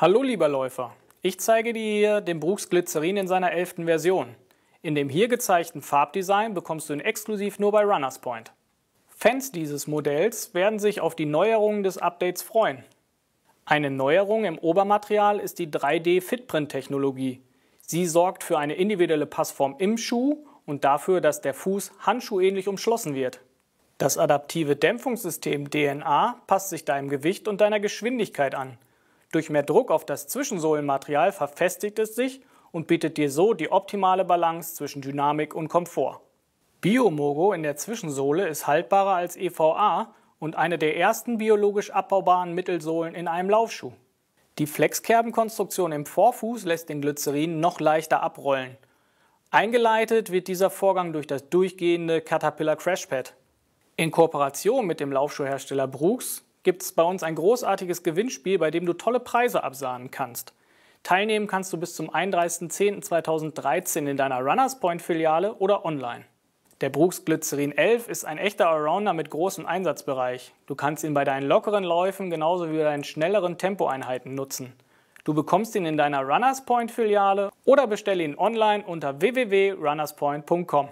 Hallo lieber Läufer, ich zeige dir hier den Brooks Glycerin in seiner 11. Version. In dem hier gezeigten Farbdesign bekommst du ihn exklusiv nur bei Runners Point. Fans dieses Modells werden sich auf die Neuerungen des Updates freuen. Eine Neuerung im Obermaterial ist die 3D-Fitprint-Technologie. Sie sorgt für eine individuelle Passform im Schuh und dafür, dass der Fuß handschuhähnlich umschlossen wird. Das adaptive Dämpfungssystem DNA passt sich deinem Gewicht und deiner Geschwindigkeit an – durch mehr Druck auf das Zwischensohlenmaterial verfestigt es sich und bietet dir so die optimale Balance zwischen Dynamik und Komfort. Biomogo in der Zwischensohle ist haltbarer als EVA und eine der ersten biologisch abbaubaren Mittelsohlen in einem Laufschuh. Die Flexkerbenkonstruktion im Vorfuß lässt den Glycerin noch leichter abrollen. Eingeleitet wird dieser Vorgang durch das durchgehende Caterpillar Crashpad. In Kooperation mit dem Laufschuhhersteller Brooks gibt es bei uns ein großartiges Gewinnspiel, bei dem du tolle Preise absahnen kannst. Teilnehmen kannst du bis zum 31.10.2013 in deiner Runners Point Filiale oder online. Der Brux Glycerin 11 ist ein echter Allrounder mit großem Einsatzbereich. Du kannst ihn bei deinen lockeren Läufen genauso wie bei deinen schnelleren Tempoeinheiten nutzen. Du bekommst ihn in deiner Runners Point Filiale oder bestell ihn online unter www.runnerspoint.com.